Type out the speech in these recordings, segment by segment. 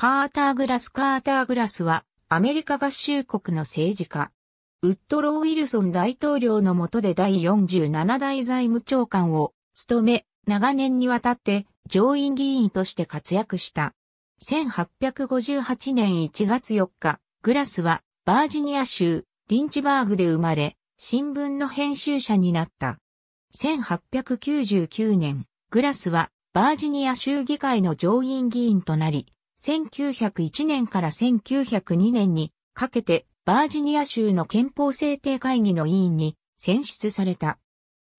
カーターグラス・カーターグラスは、アメリカ合衆国の政治家。ウッドロー・ウィルソン大統領の下で第47代財務長官を務め、長年にわたって上院議員として活躍した。1858年1月4日、グラスはバージニア州リンチバーグで生まれ、新聞の編集者になった。1899年、グラスはバージニア州議会の上院議員となり、1901年から1902年にかけてバージニア州の憲法制定会議の委員に選出された。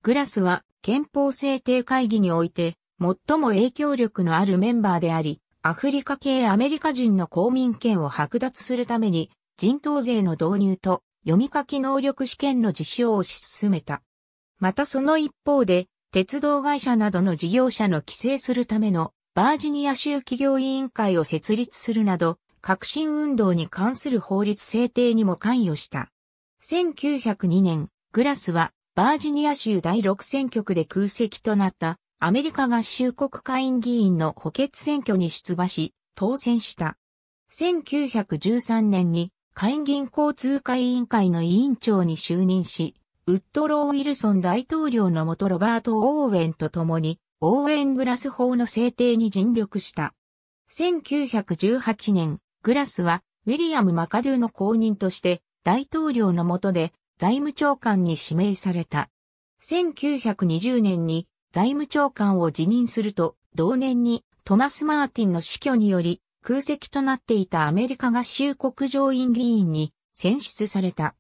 グラスは憲法制定会議において最も影響力のあるメンバーであり、アフリカ系アメリカ人の公民権を剥奪するために人頭税の導入と読み書き能力試験の実証を推し進めた。またその一方で鉄道会社などの事業者の規制するためのバージニア州企業委員会を設立するなど、革新運動に関する法律制定にも関与した。1902年、グラスはバージニア州第6選挙区で空席となったアメリカ合衆国会員議員の補欠選挙に出馬し、当選した。1913年に会議員交通会委員会の委員長に就任し、ウッドロー・ウィルソン大統領の元ロバート・オーウェンと共に応援グラス法の制定に尽力した。1918年、グラスはウィリアム・マカドゥの後任として大統領の下で財務長官に指名された。1920年に財務長官を辞任すると、同年にトマス・マーティンの死去により空席となっていたアメリカ合衆国上院議員に選出された。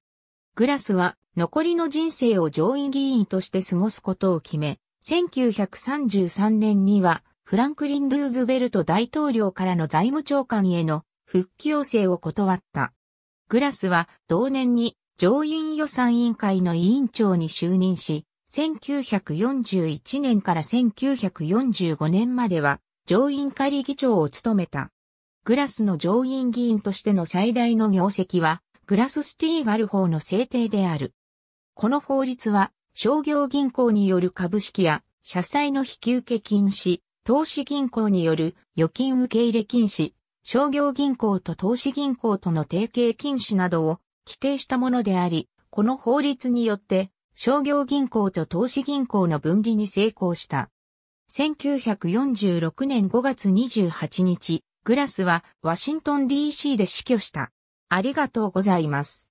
グラスは残りの人生を上院議員として過ごすことを決め、1933年には、フランクリン・ルーズベルト大統領からの財務長官への復帰要請を断った。グラスは同年に上院予算委員会の委員長に就任し、1941年から1945年までは上院仮議長を務めた。グラスの上院議員としての最大の業績は、グラススティーガル法の制定である。この法律は商業銀行による株式や社債の引受禁止、投資銀行による預金受入れ禁止、商業銀行と投資銀行との提携禁止などを規定したものであり、この法律によって商業銀行と投資銀行の分離に成功した。1946年5月28日、グラスはワシントン DC で死去した。ありがとうございます。